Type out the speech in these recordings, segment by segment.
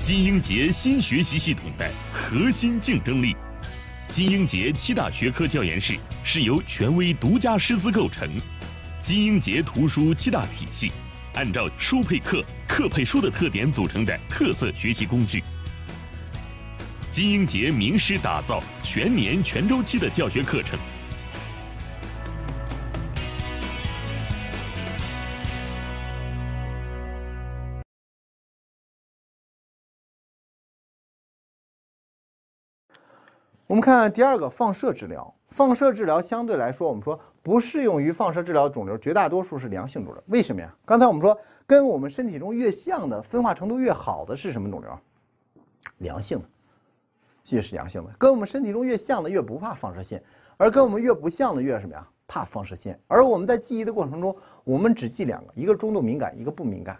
金英杰新学习系统的核心竞争力，金英杰七大学科教研室是由权威独家师资构成，金英杰图书七大体系，按照书配课、课配书的特点组成的特色学习工具，金英杰名师打造全年全周期的教学课程。我们看第二个放射治疗，放射治疗相对来说，我们说不适用于放射治疗肿瘤，绝大多数是良性肿瘤。为什么呀？刚才我们说，跟我们身体中越像的、分化程度越好的是什么肿瘤？良性的，确实是良性的。跟我们身体中越像的越不怕放射线，而跟我们越不像的越什么呀？怕放射线。而我们在记忆的过程中，我们只记两个，一个中度敏感，一个不敏感。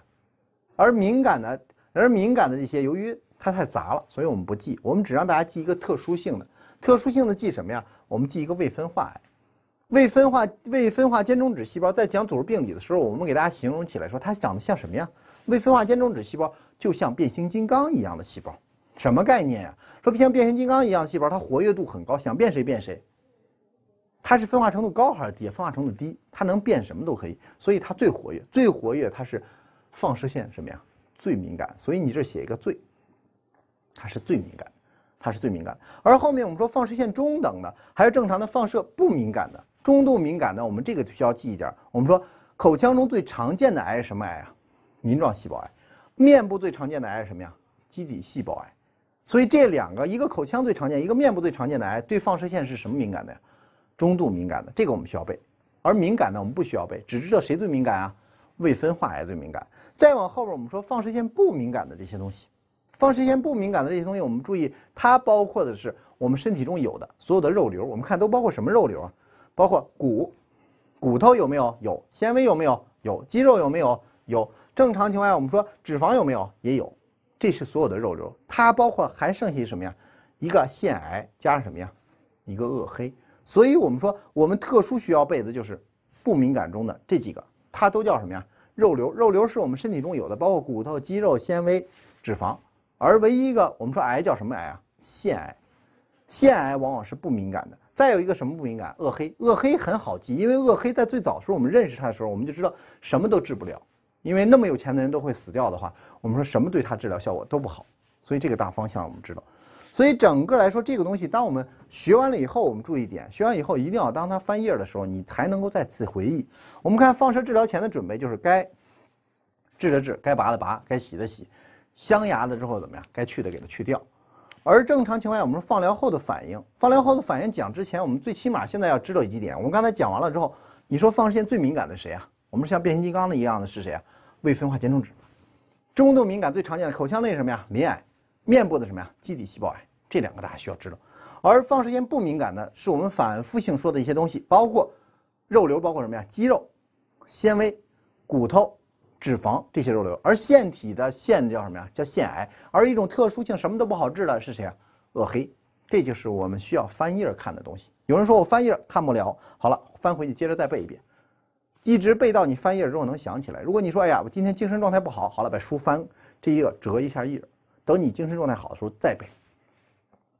而敏感的，而敏感的这些，由于它太杂了，所以我们不记，我们只让大家记一个特殊性的。特殊性的记什么呀？我们记一个未分化癌，未分化未分化间中指细胞。在讲组织病理的时候，我们给大家形容起来说，它长得像什么呀？未分化间中指细胞就像变形金刚一样的细胞，什么概念呀？说像变形金刚一样的细胞，它活跃度很高，想变谁变谁。它是分化程度高还是低？分化程度低，它能变什么都可以，所以它最活跃。最活跃，它是放射线什么呀？最敏感。所以你这写一个最，它是最敏感。它是最敏感，而后面我们说放射线中等的，还有正常的放射不敏感的，中度敏感的，我们这个就需要记一点。我们说口腔中最常见的癌是什么癌啊？鳞状细胞癌。面部最常见的癌是什么呀？基底细胞癌。所以这两个，一个口腔最常见，一个面部最常见的癌对放射线是什么敏感的呀？中度敏感的，这个我们需要背。而敏感的我们不需要背，只知道谁最敏感啊？未分化癌最敏感。再往后边我们说放射线不敏感的这些东西。放射线不敏感的这些东西，我们注意，它包括的是我们身体中有的所有的肉瘤。我们看都包括什么肉瘤啊？包括骨、骨头有没有？有。纤维有没有？有。肌肉有没有？有。正常情况下，我们说脂肪有没有？也有。这是所有的肉瘤，它包括还剩下什么呀？一个腺癌加上什么呀？一个恶黑。所以我们说，我们特殊需要背的就是不敏感中的这几个，它都叫什么呀？肉瘤。肉瘤是我们身体中有的，包括骨头、肌肉、纤维、脂肪。而唯一一个我们说癌叫什么癌啊？腺癌，腺癌往往是不敏感的。再有一个什么不敏感？恶黑，恶黑很好记，因为恶黑在最早时候我们认识它的时候，我们就知道什么都治不了，因为那么有钱的人都会死掉的话，我们说什么对它治疗效果都不好。所以这个大方向我们知道。所以整个来说这个东西，当我们学完了以后，我们注意点，学完以后一定要当它翻页的时候，你才能够再次回忆。我们看放射治疗前的准备，就是该治的治，该拔的拔，该洗的洗。镶牙了之后怎么样？该去的给它去掉。而正常情况下，我们放疗后的反应，放疗后的反应讲之前，我们最起码现在要知道几点。我们刚才讲完了之后，你说放射线最敏感的谁啊？我们像变形金刚的一样的是谁啊？未分化间充质。中度敏感最常见的口腔内什么呀？鳞癌。面部的什么呀？基底细胞癌。这两个大家需要知道。而放射线不敏感的是我们反复性说的一些东西，包括肉瘤，包括什么呀？肌肉、纤维、骨头。脂肪这些肉瘤，而腺体的腺叫什么呀？叫腺癌。而一种特殊性什么都不好治的是谁啊？恶黑。这就是我们需要翻页看的东西。有人说我翻页看不了，好了，翻回去接着再背一遍，一直背到你翻页之后能想起来。如果你说哎呀我今天精神状态不好，好了把书翻这一个折一下页，等你精神状态好的时候再背，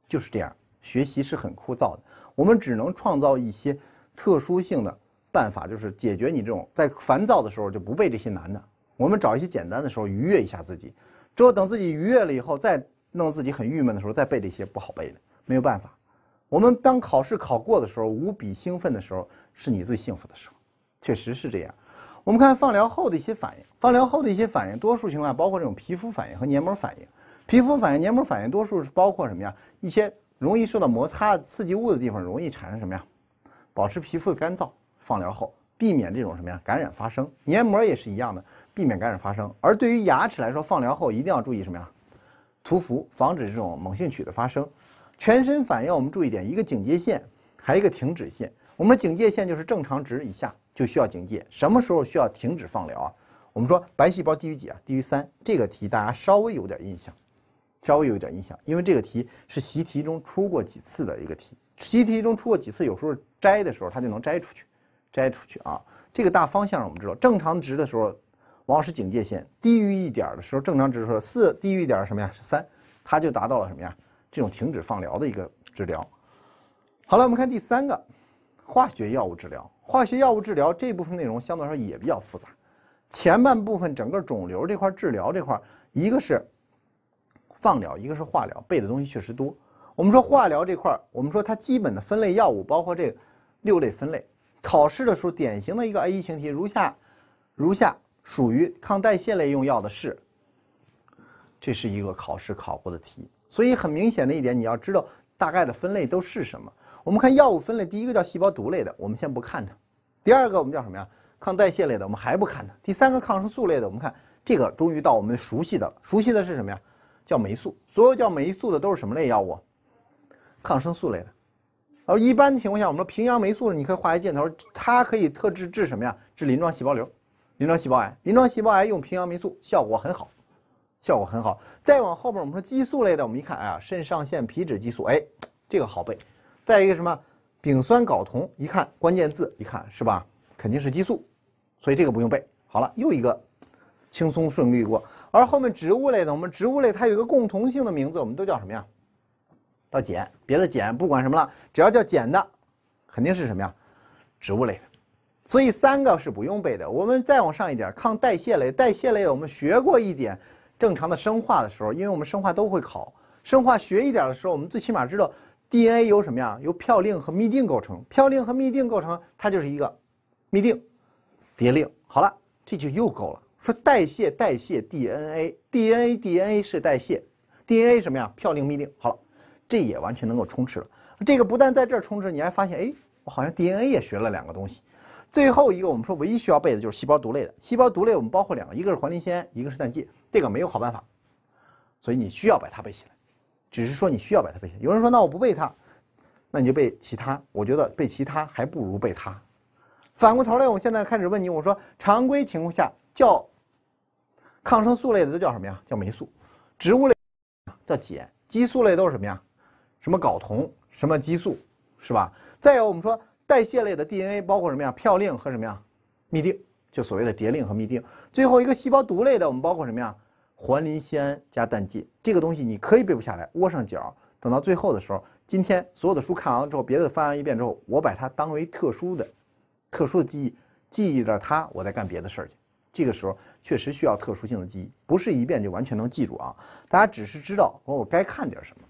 就是这样。学习是很枯燥的，我们只能创造一些特殊性的办法，就是解决你这种在烦躁的时候就不背这些难的。我们找一些简单的时候愉悦一下自己，之后等自己愉悦了以后，再弄自己很郁闷的时候再背这些不好背的，没有办法。我们当考试考过的时候，无比兴奋的时候，是你最幸福的时候，确实是这样。我们看放疗后的一些反应，放疗后的一些反应，多数情况下包括这种皮肤反应和黏膜反应。皮肤反应、黏膜反应，多数是包括什么呀？一些容易受到摩擦刺激物的地方，容易产生什么呀？保持皮肤的干燥，放疗后。避免这种什么呀感染发生，黏膜也是一样的，避免感染发生。而对于牙齿来说，放疗后一定要注意什么呀？涂氟，防止这种猛性龋的发生。全身反应我们注意点，一个警戒线，还一个停止线。我们警戒线就是正常值以下就需要警戒。什么时候需要停止放疗啊？我们说白细胞低于几啊？低于三。这个题大家稍微有点印象，稍微有一点印象，因为这个题是习题中出过几次的一个题，习题中出过几次，有时候摘的时候它就能摘出去。摘出去啊！这个大方向，我们知道正常值的时候，往往是警戒线低于一点的时候，正常值是四，低于一点什么呀？是三，它就达到了什么呀？这种停止放疗的一个治疗。好了，我们看第三个，化学药物治疗。化学药物治疗这部分内容相对来说也比较复杂。前半部分整个肿瘤这块治疗这块，一个是放疗，一个是化疗，背的东西确实多。我们说化疗这块，我们说它基本的分类药物包括这六类分类。考试的时候，典型的一个 A 一型题，如下，如下属于抗代谢类用药的是，这是一个考试考过的题。所以很明显的一点，你要知道大概的分类都是什么。我们看药物分类，第一个叫细胞毒类的，我们先不看它；第二个我们叫什么呀？抗代谢类的，我们还不看它；第三个抗生素类的，我们看这个。终于到我们熟悉的了，熟悉的是什么呀？叫霉素。所有叫霉素的都是什么类药物？抗生素类的。而一般情况下，我们说平阳霉素，你可以画一箭头，它可以特治治什么呀？治鳞状细胞瘤，鳞状细胞癌，鳞状细胞癌用平阳霉素效果很好，效果很好。再往后面，我们说激素类的，我们一看，哎呀，肾上腺皮质激素，哎，这个好背。再一个什么，丙酸睾酮，一看关键字，一看是吧？肯定是激素，所以这个不用背。好了，又一个轻松顺利过。而后面植物类的，我们植物类它有一个共同性的名字，我们都叫什么呀？到碱，别的碱不管什么了，只要叫碱的，肯定是什么呀？植物类的，所以三个是不用背的。我们再往上一点，抗代谢类、代谢类我们学过一点正常的生化的时候，因为我们生化都会考，生化学一点的时候，我们最起码知道 DNA 由什么呀？由嘌呤和嘧啶构成。嘌呤和嘧啶构成，它就是一个嘧啶、蝶呤。好了，这就又够了。说代谢，代谢 DNA，DNA，DNA 是代谢，DNA 什么呀？嘌呤、嘧啶。好了。这也完全能够充斥了。这个不但在这儿充斥，你还发现，哎，我好像 DNA 也学了两个东西。最后一个，我们说唯一需要背的就是细胞毒类的。细胞毒类我们包括两个，一个是环磷酰胺，一个是氮芥。这个没有好办法，所以你需要把它背起来。只是说你需要把它背起来。有人说，那我不背它，那你就背其他。我觉得背其他还不如背它。反过头来，我现在开始问你，我说常规情况下叫抗生素类的都叫什么呀？叫霉素。植物类叫碱。激素类都是什么呀？什么睾酮，什么激素，是吧？再有我们说代谢类的 DNA，包括什么呀？嘌呤和什么呀？嘧啶，就所谓的蝶呤和嘧啶。最后一个细胞毒类的，我们包括什么呀？环磷酰胺加氮芥，这个东西你可以背不下来，窝上脚，等到最后的时候，今天所有的书看完了之后，别的翻完一遍之后，我把它当为特殊的、特殊的记忆，记忆着它，我再干别的事儿去。这个时候确实需要特殊性的记忆，不是一遍就完全能记住啊。大家只是知道我该看点什么。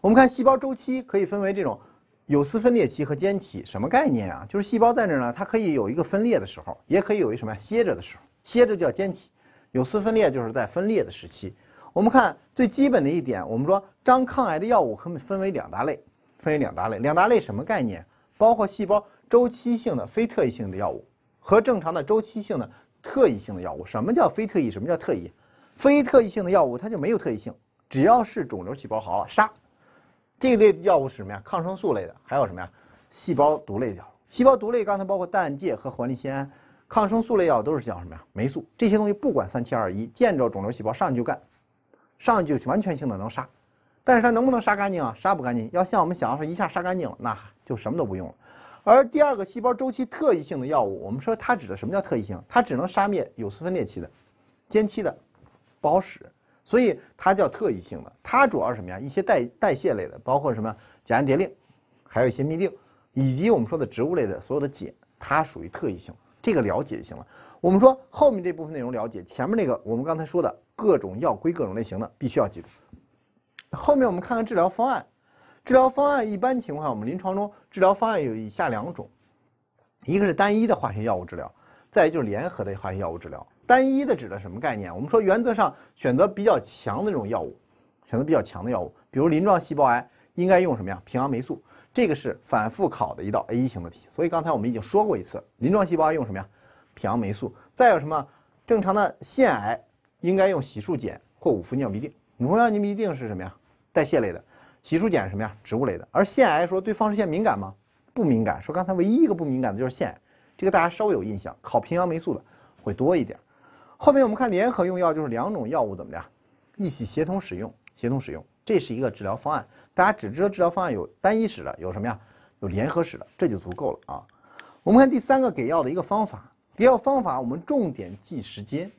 我们看细胞周期可以分为这种有丝分裂期和间期，什么概念啊？就是细胞在这儿呢，它可以有一个分裂的时候，也可以有一什么呀歇着的时候，歇着叫间期，有丝分裂就是在分裂的时期。我们看最基本的一点，我们说张抗癌的药物分分为两大类，分为两大类，两大类什么概念？包括细胞周期性的非特异性的药物和正常的周期性的特异性的药物。什么叫非特异？什么叫特异？非特异性的药物它就没有特异性，只要是肿瘤细胞，好了杀。这一类药物是什么呀？抗生素类的，还有什么呀？细胞毒类药物。细胞毒类刚才包括氮芥和环磷酰胺，抗生素类药物都是叫什么呀？霉素。这些东西不管三七二一，见着肿瘤细胞上去就干，上去就完全性的能杀。但是它能不能杀干净啊？杀不干净。要像我们想说一下杀干净了，那就什么都不用了。而第二个细胞周期特异性的药物，我们说它指的什么叫特异性？它只能杀灭有丝分裂期的、间期的，不好使。所以它叫特异性的，它主要是什么呀？一些代代谢类的，包括什么甲氨蝶呤，还有一些嘧啶，以及我们说的植物类的所有的碱，它属于特异性。这个了解就行了。我们说后面这部分内容了解，前面那个我们刚才说的各种药归各种类型的，必须要记住。后面我们看看治疗方案，治疗方案一般情况下，我们临床中治疗方案有以下两种，一个是单一的化学药物治疗。再就是联合的化学药物治疗，单一的指的什么概念？我们说原则上选择比较强的这种药物，选择比较强的药物，比如鳞状细胞癌应该用什么呀？平阳霉素，这个是反复考的一道 A 型的题。所以刚才我们已经说过一次，鳞状细胞癌用什么呀？平阳霉素。再有什么正常的腺癌应该用洗漱碱或五氟尿嘧啶。五氟尿嘧啶是什么呀？代谢类的，洗漱碱是什么呀？植物类的。而腺癌说对放射线敏感吗？不敏感。说刚才唯一一个不敏感的就是腺癌。这个大家稍微有印象，考平阳霉素的会多一点。后面我们看联合用药，就是两种药物怎么着一起协同使用，协同使用，这是一个治疗方案。大家只知道治疗方案有单一式的，有什么呀？有联合式的，这就足够了啊。我们看第三个给药的一个方法，给药方法我们重点记时间，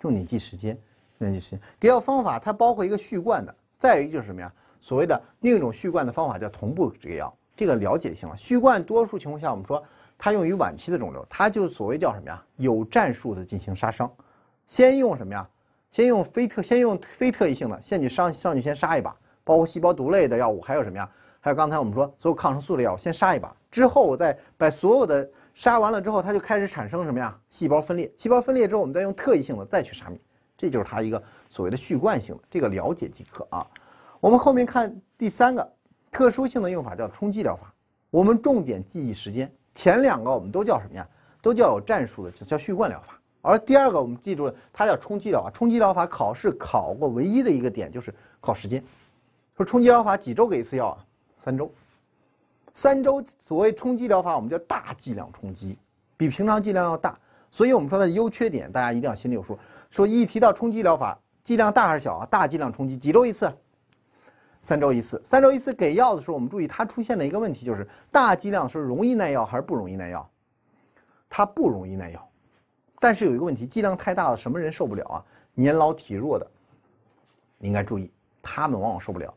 重点记时间，重点记时间。给药方法它包括一个序贯的，再一就是什么呀？所谓的另一种序贯的方法叫同步给药，这个了解就行了。序贯多数情况下我们说。它用于晚期的肿瘤，它就所谓叫什么呀？有战术的进行杀伤，先用什么呀？先用非特，先用非特异性的，先去上上去先杀一把，包括细胞毒类的药物，还有什么呀？还有刚才我们说所有抗生素的药物，先杀一把，之后我再把所有的杀完了之后，它就开始产生什么呀？细胞分裂，细胞分裂之后，我们再用特异性的再去杀灭，这就是它一个所谓的序贯性的，这个了解即可啊。我们后面看第三个特殊性的用法叫冲击疗法，我们重点记忆时间。前两个我们都叫什么呀？都叫有战术的，叫序贯疗法。而第二个我们记住了，它叫冲击疗法。冲击疗法考试考过唯一的一个点就是考时间，说冲击疗法几周给一次药啊？三周。三周所谓冲击疗法，我们叫大剂量冲击，比平常剂量要大。所以我们说的优缺点，大家一定要心里有数。说一提到冲击疗法，剂量大还是小啊？大剂量冲击几周一次？三周一次，三周一次给药的时候，我们注意它出现的一个问题就是大剂量是容易耐药还是不容易耐药？它不容易耐药，但是有一个问题，剂量太大了，什么人受不了啊？年老体弱的，应该注意，他们往往受不了。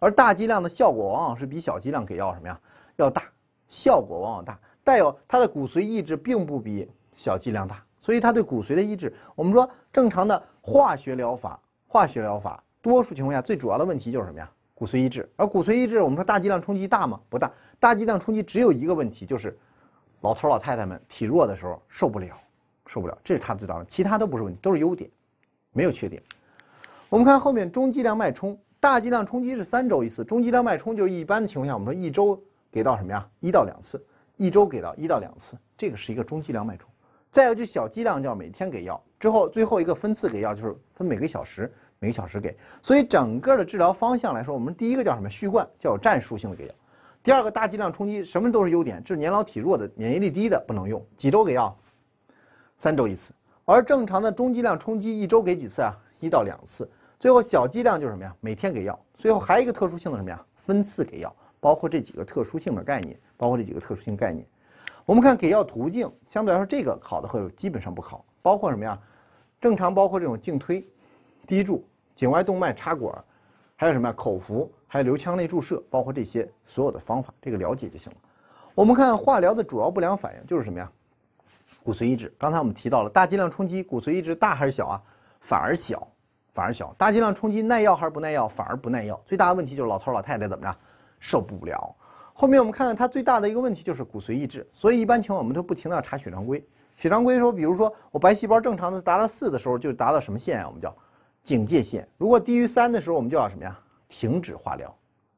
而大剂量的效果往往是比小剂量给药什么呀要大，效果往往大，带有它的骨髓抑制并不比小剂量大，所以它对骨髓的抑制，我们说正常的化学疗法，化学疗法多数情况下最主要的问题就是什么呀？骨髓移植，而骨髓移植，我们说大剂量冲击大吗？不大。大剂量冲击只有一个问题，就是老头老太太们体弱的时候受不了，受不了，这是它最大的。其他都不是问题，都是优点，没有缺点。我们看后面中剂量脉冲，大剂量冲击是三周一次，中剂量脉冲就是一般情况下，我们说一周给到什么呀？一到两次，一周给到一到两次，这个是一个中剂量脉冲。再有就小剂量，叫每天给药。之后最后一个分次给药，就是分每个小时。每小时给，所以整个的治疗方向来说，我们第一个叫什么？序贯叫战术性的给药。第二个大剂量冲击，什么都是优点。这是年老体弱的、免疫力低的不能用。几周给药？三周一次。而正常的中剂量冲击，一周给几次啊？一到两次。最后小剂量就是什么呀？每天给药。最后还有一个特殊性的什么呀？分次给药。包括这几个特殊性的概念，包括这几个特殊性概念。我们看给药途径，相对来说这个考的会基本上不考，包括什么呀？正常包括这种静推、滴注。颈外动脉插管，还有什么呀？口服，还有留腔内注射，包括这些所有的方法，这个了解就行了。我们看化疗的主要不良反应就是什么呀？骨髓抑制。刚才我们提到了大剂量冲击，骨髓抑制大还是小啊？反而小，反而小。大剂量冲击耐药还是不耐药？反而不耐药。最大的问题就是老头老太太怎么着受不了。后面我们看看它最大的一个问题就是骨髓抑制，所以一般情况我们都不停的要查血常规。血常规说，比如说我白细胞正常的达到四的时候，就达到什么线啊？我们叫。警戒线，如果低于三的时候，我们就要什么呀？停止化疗，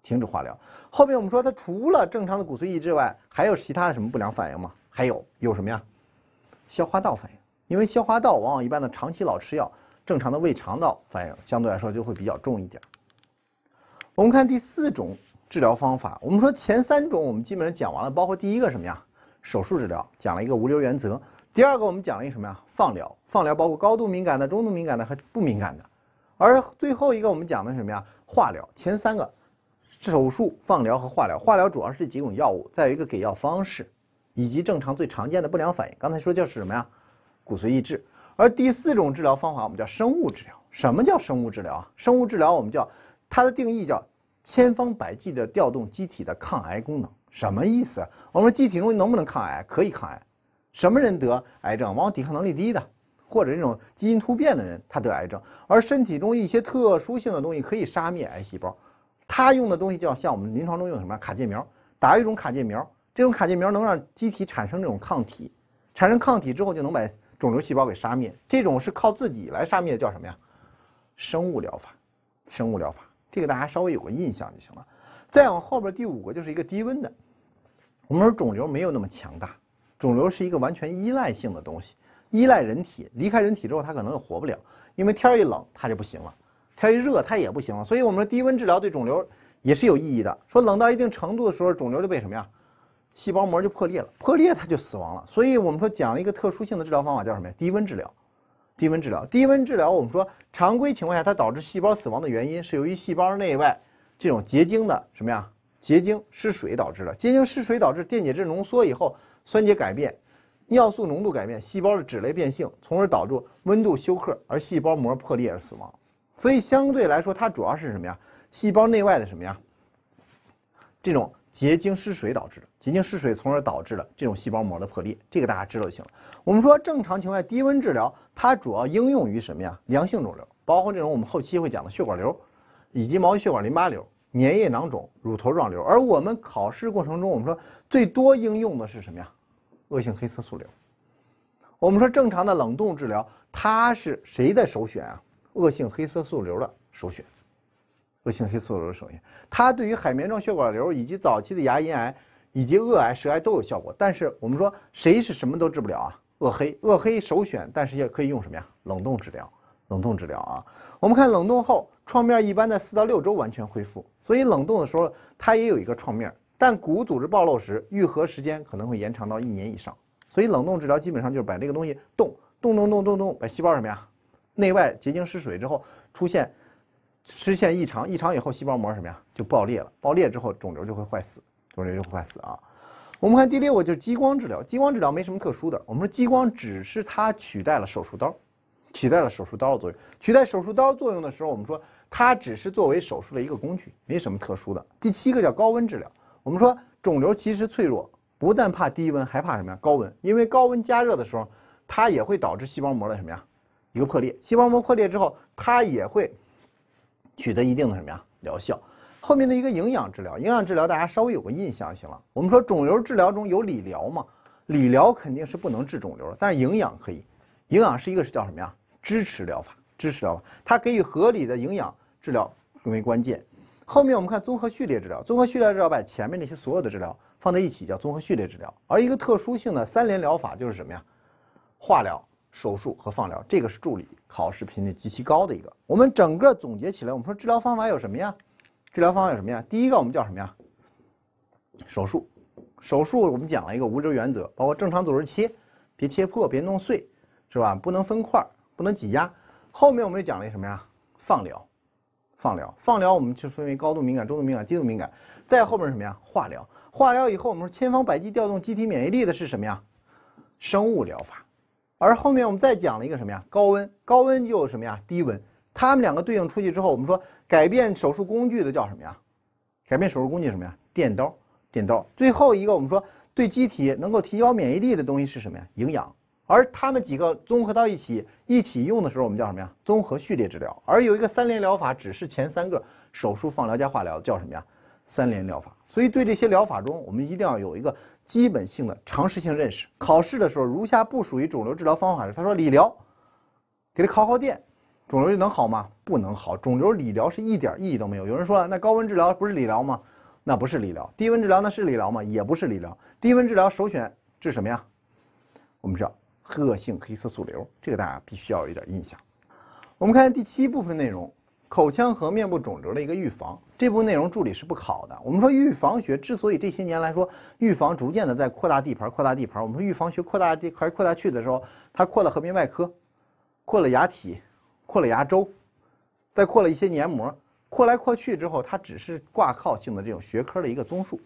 停止化疗。后面我们说它除了正常的骨髓抑制外，还有其他的什么不良反应吗？还有，有什么呀？消化道反应，因为消化道往往一般的长期老吃药，正常的胃肠道反应相对来说就会比较重一点。我们看第四种治疗方法，我们说前三种我们基本上讲完了，包括第一个什么呀？手术治疗，讲了一个无流原则。第二个我们讲了一个什么呀？放疗，放疗包括高度敏感的、中度敏感的和不敏感的。而最后一个我们讲的什么呀？化疗，前三个，手术、放疗和化疗。化疗主要是几种药物，再有一个给药方式，以及正常最常见的不良反应。刚才说就是什么呀？骨髓抑制。而第四种治疗方法我们叫生物治疗。什么叫生物治疗啊？生物治疗我们叫它的定义叫千方百计的调动机体的抗癌功能。什么意思？我们机体中能不能抗癌？可以抗癌。什么人得癌症？往往抵抗能力低的。或者这种基因突变的人，他得癌症，而身体中一些特殊性的东西可以杀灭癌细胞。他用的东西叫像我们临床中用什么卡介苗，打一种卡介苗，这种卡介苗能让机体产生这种抗体，产生抗体之后就能把肿瘤细胞给杀灭。这种是靠自己来杀灭的，叫什么呀？生物疗法，生物疗法，这个大家稍微有个印象就行了。再往后边第五个就是一个低温的。我们说肿瘤没有那么强大，肿瘤是一个完全依赖性的东西。依赖人体，离开人体之后，它可能又活不了。因为天儿一冷，它就不行了；天一热，它也不行了。所以，我们说低温治疗对肿瘤也是有意义的。说冷到一定程度的时候，肿瘤就被什么呀？细胞膜就破裂了，破裂它就死亡了。所以我们说讲了一个特殊性的治疗方法，叫什么呀？低温治疗。低温治疗，低温治疗。我们说常规情况下，它导致细胞死亡的原因是由于细胞内外这种结晶的什么呀？结晶失水导致的，结晶失水导致电解质浓缩以后酸碱改变。尿素浓度改变，细胞的脂类变性，从而导致温度休克，而细胞膜破裂而死亡。所以相对来说，它主要是什么呀？细胞内外的什么呀？这种结晶失水导致的结晶失水，从而导致了这种细胞膜的破裂。这个大家知道就行了。我们说正常情况下低温治疗，它主要应用于什么呀？良性肿瘤，包括这种我们后期会讲的血管瘤，以及毛细血管淋巴瘤、粘液囊肿、乳头状瘤。而我们考试过程中，我们说最多应用的是什么呀？恶性黑色素瘤，我们说正常的冷冻治疗，它是谁的首选啊？恶性黑色素瘤的首选，恶性黑色素瘤的首选。它对于海绵状血管瘤以及早期的牙龈癌以及恶癌、舌癌都有效果。但是我们说谁是什么都治不了啊？恶黑，恶黑首选，但是也可以用什么呀？冷冻治疗，冷冻治疗啊。我们看冷冻后创面一般在四到六周完全恢复，所以冷冻的时候它也有一个创面。但骨组织暴露时，愈合时间可能会延长到一年以上，所以冷冻治疗基本上就是把这个东西冻冻冻冻冻冻，把细胞什么呀，内外结晶失水之后出现，出现异常异常以后，细胞膜什么呀就爆裂了，爆裂之后肿瘤就会坏死，肿瘤就会坏死啊。我们看第六个就是激光治疗，激光治疗没什么特殊的，我们说激光只是它取代了手术刀，取代了手术刀的作用，取代手术刀作用的时候，我们说它只是作为手术的一个工具，没什么特殊的。第七个叫高温治疗。我们说肿瘤其实脆弱，不但怕低温，还怕什么呀？高温，因为高温加热的时候，它也会导致细胞膜的什么呀？一个破裂。细胞膜破裂之后，它也会取得一定的什么呀？疗效。后面的一个营养治疗，营养治疗大家稍微有个印象就行了。我们说肿瘤治疗中有理疗嘛？理疗肯定是不能治肿瘤，但是营养可以。营养是一个是叫什么呀？支持疗法，支持疗法，它给予合理的营养治疗更为关键。后面我们看综合序列治疗，综合序列治疗把前面那些所有的治疗放在一起叫综合序列治疗。而一个特殊性的三联疗法就是什么呀？化疗、手术和放疗，这个是助理考试频率极其高的一个。我们整个总结起来，我们说治疗方法有什么呀？治疗方法有什么呀？第一个我们叫什么呀？手术，手术我们讲了一个无瘤原则，包括正常组织切，别切破，别弄碎，是吧？不能分块，不能挤压。后面我们又讲了一什么呀？放疗。放疗，放疗我们就分为高度敏感、中度敏感、低度敏感。再后面什么呀？化疗，化疗以后我们说千方百计调动机体免疫力的是什么呀？生物疗法。而后面我们再讲了一个什么呀？高温，高温就什么呀？低温。它们两个对应出去之后，我们说改变手术工具的叫什么呀？改变手术工具什么呀？电刀，电刀。最后一个我们说对机体能够提高免疫力的东西是什么呀？营养。而他们几个综合到一起一起用的时候，我们叫什么呀？综合序列治疗。而有一个三联疗法，只是前三个手术、放疗加化疗，叫什么呀？三联疗法。所以对这些疗法中，我们一定要有一个基本性的常识性认识。考试的时候，如下不属于肿瘤治疗方法是？他说理疗，给他烤烤电，肿瘤能好吗？不能好。肿瘤理疗是一点意义都没有。有人说了，那高温治疗不是理疗吗？那不是理疗。低温治疗那是理疗吗？也不是理疗。低温治疗首选治什么呀？我们知道。恶性黑色素瘤，这个大家必须要有一点印象。我们看第七部分内容，口腔和面部肿瘤的一个预防。这部分内容助理是不考的。我们说预防学之所以这些年来说预防逐渐的在扩大地盘，扩大地盘。我们说预防学扩大地还扩大去的时候，它扩了颌面外科，扩了牙体，扩了牙周，再扩了一些黏膜。扩来扩去之后，它只是挂靠性的这种学科的一个综述。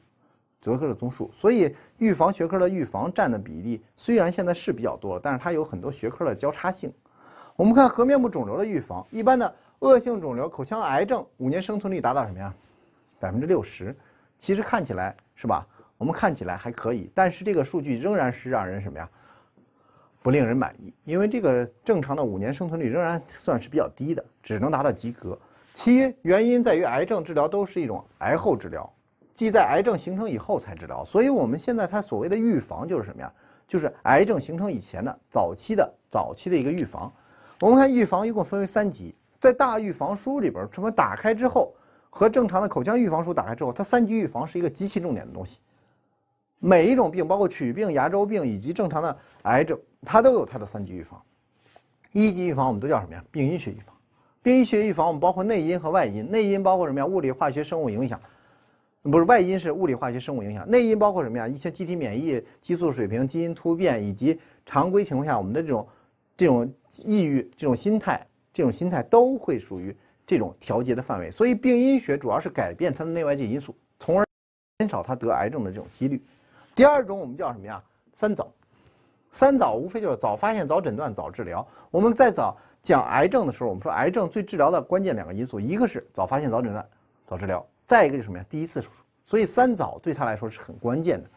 择科的综述，所以预防学科的预防占的比例虽然现在是比较多了，但是它有很多学科的交叉性。我们看颌面部肿瘤的预防，一般的恶性肿瘤，口腔癌症五年生存率达到什么呀？百分之六十。其实看起来是吧？我们看起来还可以，但是这个数据仍然是让人什么呀？不令人满意，因为这个正常的五年生存率仍然算是比较低的，只能达到及格。其原因在于癌症治疗都是一种癌后治疗。即在癌症形成以后才治疗，所以我们现在它所谓的预防就是什么呀？就是癌症形成以前的早期的早期的一个预防。我们看预防一共分为三级，在大预防书里边，什么打开之后和正常的口腔预防书打开之后，它三级预防是一个极其重点的东西。每一种病，包括龋病、牙周病以及正常的癌症，它都有它的三级预防。一级预防我们都叫什么呀？病因学预防。病因学预防我们包括内因和外因，内因包括什么呀？物理、化学、生物影响。不是外因是物理、化学、生物影响，内因包括什么呀？一些机体免疫、激素水平、基因突变，以及常规情况下我们的这种、这种抑郁、这种心态、这种心态都会属于这种调节的范围。所以病因学主要是改变它的内外界因素，从而减少它得癌症的这种几率。第二种我们叫什么呀？三早，三早无非就是早发现、早诊断、早治疗。我们在早讲癌症的时候，我们说癌症最治疗的关键两个因素，一个是早发现、早诊断、早治疗。再一个就是什么呀？第一次手术，所以三早对他来说是很关键的。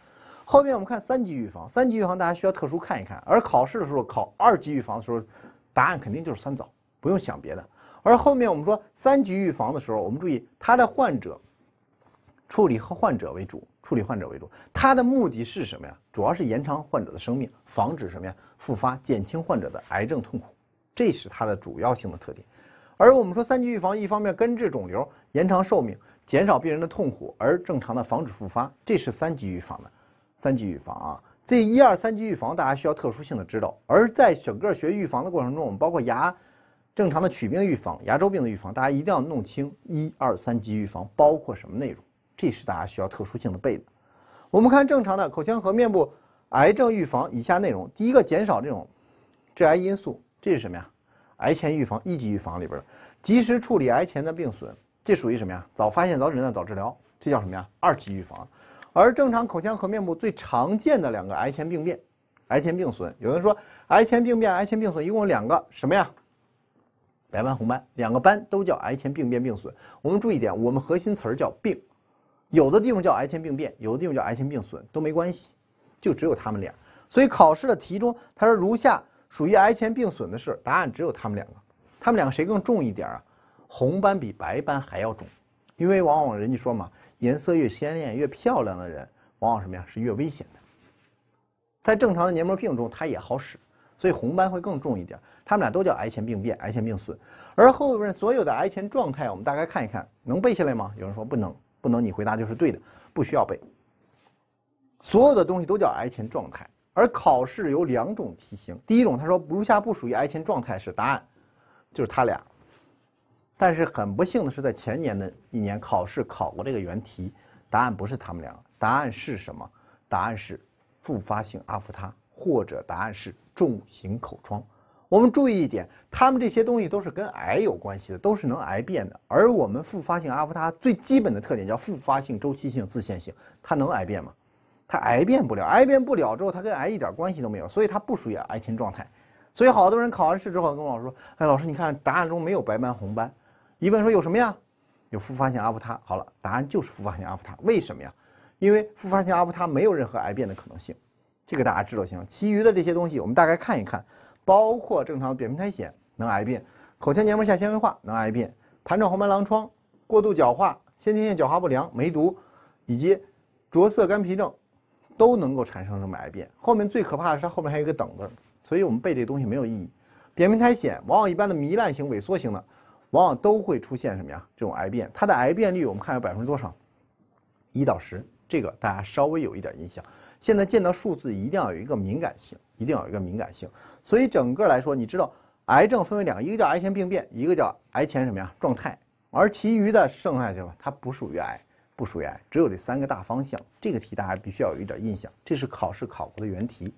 后面我们看三级预防，三级预防大家需要特殊看一看。而考试的时候考二级预防的时候，答案肯定就是三早，不用想别的。而后面我们说三级预防的时候，我们注意他的患者处理和患者为主，处理患者为主，他的目的是什么呀？主要是延长患者的生命，防止什么呀？复发，减轻患者的癌症痛苦，这是它的主要性的特点。而我们说三级预防，一方面根治肿瘤，延长寿命，减少病人的痛苦，而正常的防止复发，这是三级预防的。三级预防啊，这一二三级预防大家需要特殊性的知道。而在整个学预防的过程中，我们包括牙正常的龋病预防、牙周病的预防，大家一定要弄清一二三级预防包括什么内容，这是大家需要特殊性的背的。我们看正常的口腔和面部癌症预防以下内容：第一个，减少这种致癌因素，这是什么呀？癌前预防一级预防里边的，及时处理癌前的病损，这属于什么呀？早发现、早诊断、早治疗，这叫什么呀？二级预防。而正常口腔和面部最常见的两个癌前病变、癌前病损，有人说癌前病变、癌前病损一共有两个什么呀？白斑、红斑，两个斑都叫癌前病变病损。我们注意点，我们核心词儿叫“病”，有的地方叫癌前病变，有的地方叫癌前病损，都没关系，就只有他们俩。所以考试的题中，他说如下。属于癌前病损的是，答案只有他们两个。他们两个谁更重一点啊？红斑比白斑还要重，因为往往人家说嘛，颜色越鲜艳、越漂亮的人，往往什么呀是越危险的。在正常的黏膜病中，它也好使，所以红斑会更重一点。他们俩都叫癌前病变、癌前病损，而后边所有的癌前状态，我们大概看一看，能背下来吗？有人说不能，不能，你回答就是对的，不需要背。所有的东西都叫癌前状态。而考试有两种题型，第一种他说如下不属于癌前状态是答案，就是他俩。但是很不幸的是在前年的一年考试考过这个原题，答案不是他们俩，答案是什么？答案是复发性阿弗他或者答案是重型口疮。我们注意一点，他们这些东西都是跟癌有关系的，都是能癌变的。而我们复发性阿弗他最基本的特点叫复发性、周期性、自限性，它能癌变吗？它癌变不了，癌变不了之后，它跟癌一点关系都没有，所以它不属于癌前状态。所以好多人考完试之后跟我老师说：“哎，老师，你看答案中没有白斑红斑。”一问说：“有什么呀？”有复发性阿布他。好了，答案就是复发性阿布他。为什么呀？因为复发性阿布他没有任何癌变的可能性。这个大家知道行。其余的这些东西我们大概看一看，包括正常扁平苔藓能癌变，口腔黏膜下纤维化能癌变，盘状红斑狼疮、过度角化、先天性角化不良、梅毒以及着色干皮症。都能够产生什么癌变？后面最可怕的是后面还有一个等字，所以我们背这个东西没有意义。扁平苔藓往往一般的糜烂型、萎缩型的，往往都会出现什么呀？这种癌变，它的癌变率我们看有百分之多少？一到十，这个大家稍微有一点印象。现在见到数字一定要有一个敏感性，一定要有一个敏感性。所以整个来说，你知道癌症分为两个，一个叫癌前病变，一个叫癌前什么呀？状态，而其余的剩下去了，它不属于癌。不属于癌，只有这三个大方向。这个题大家必须要有一点印象，这是考试考过的原题。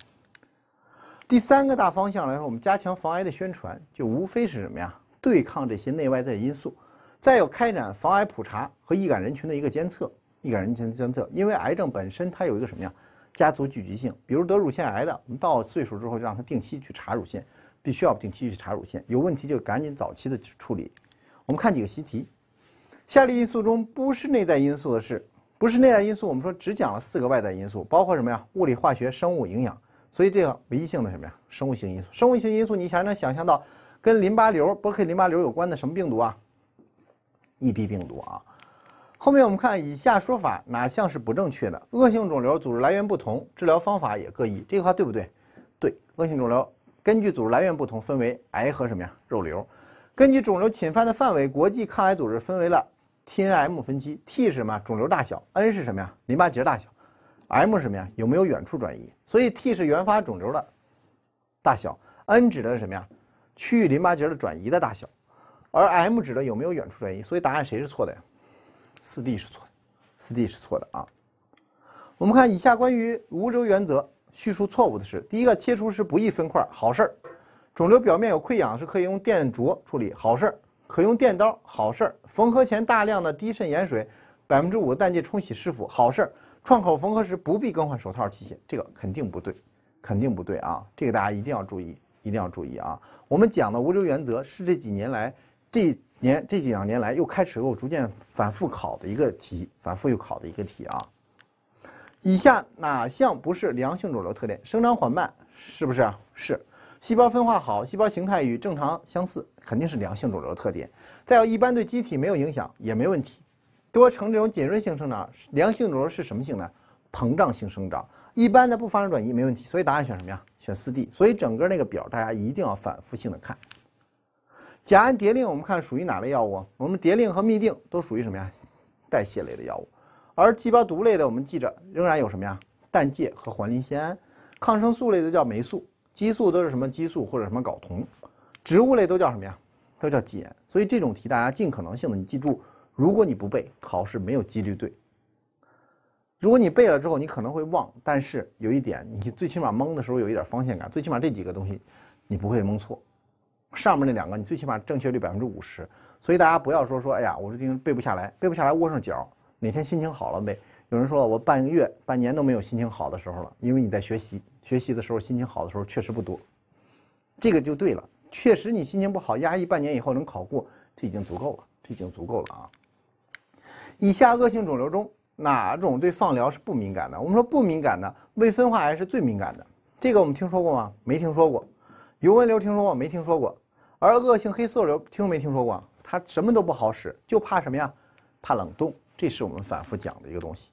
第三个大方向来说，我们加强防癌的宣传，就无非是什么呀？对抗这些内外在因素。再有开展防癌普查和易感人群的一个监测，易感人群的监测，因为癌症本身它有一个什么呀？家族聚集性。比如得乳腺癌的，我们到岁数之后就让他定期去查乳腺，必须要定期去查乳腺，有问题就赶紧早期的去处理。我们看几个习题。下列因素中不是内在因素的是，不是内在因素。我们说只讲了四个外在因素，包括什么呀？物理、化学、生物、营养。所以这个唯一性的什么呀？生物性因素。生物性因素，你想想想象到跟淋巴瘤、伯克淋巴瘤有关的什么病毒啊？EB 病毒啊。后面我们看以下说法哪项是不正确的？恶性肿瘤组织来源不同，治疗方法也各异。这句话对不对？对。恶性肿瘤根据组织来源不同，分为癌和什么呀？肉瘤。根据肿瘤侵犯的范围，国际抗癌组织分为了。T N M 分期，T 是什么？肿瘤大小。N 是什么呀？淋巴结大小。M 是什么呀？有没有远处转移？所以 T 是原发肿瘤的大小，N 指的是什么呀？区域淋巴结的转移的大小，而 M 指的有没有远处转移？所以答案谁是错的呀？四 D 是错的，四 D 是错的啊。我们看以下关于无瘤原则叙述错误的是：第一个，切除时不易分块，好事儿。肿瘤表面有溃疡是可以用电灼处理，好事儿。可用电刀，好事儿。缝合前大量的低渗盐水，百分之五的氮气冲洗湿敷，好事儿。创口缝合时不必更换手套器械，这个肯定不对，肯定不对啊！这个大家一定要注意，一定要注意啊！我们讲的无流原则是这几年来，这年这几两年来又开始又逐渐反复考的一个题，反复又考的一个题啊。以下哪项不是良性肿瘤特点？生长缓慢，是不是？是。细胞分化好，细胞形态与正常相似，肯定是良性肿瘤的特点。再有一般对机体没有影响，也没问题。多呈这种浸润性生长，良性肿瘤是什么性呢？膨胀性生长，一般的不发生转移，没问题。所以答案选什么呀？选四 D。所以整个那个表大家一定要反复性的看。甲氨蝶呤我们看属于哪类药物？我们蝶呤和嘧啶都属于什么呀？代谢类的药物。而细胞毒类的我们记着仍然有什么呀？氮芥和环磷酰胺。抗生素类的叫霉素。激素都是什么激素或者什么睾酮，植物类都叫什么呀？都叫碱。所以这种题大家尽可能性的你记住，如果你不背，考试没有几率对。如果你背了之后，你可能会忘，但是有一点，你最起码蒙的时候有一点方向感，最起码这几个东西，你不会蒙错。上面那两个你最起码正确率百分之五十。所以大家不要说说，哎呀，我这天背不下来，背不下来窝上脚，哪天心情好了背。有人说了，我半个月、半年都没有心情好的时候了，因为你在学习。学习的时候，心情好的时候确实不多，这个就对了。确实你心情不好、压抑半年以后能考过，这已经足够了，这已经足够了啊。以下恶性肿瘤中，哪种对放疗是不敏感的？我们说不敏感的，未分化癌是最敏感的。这个我们听说过吗？没听说过。尤文瘤听说过没听说过？而恶性黑色瘤听没听说过？它什么都不好使，就怕什么呀？怕冷冻。这是我们反复讲的一个东西。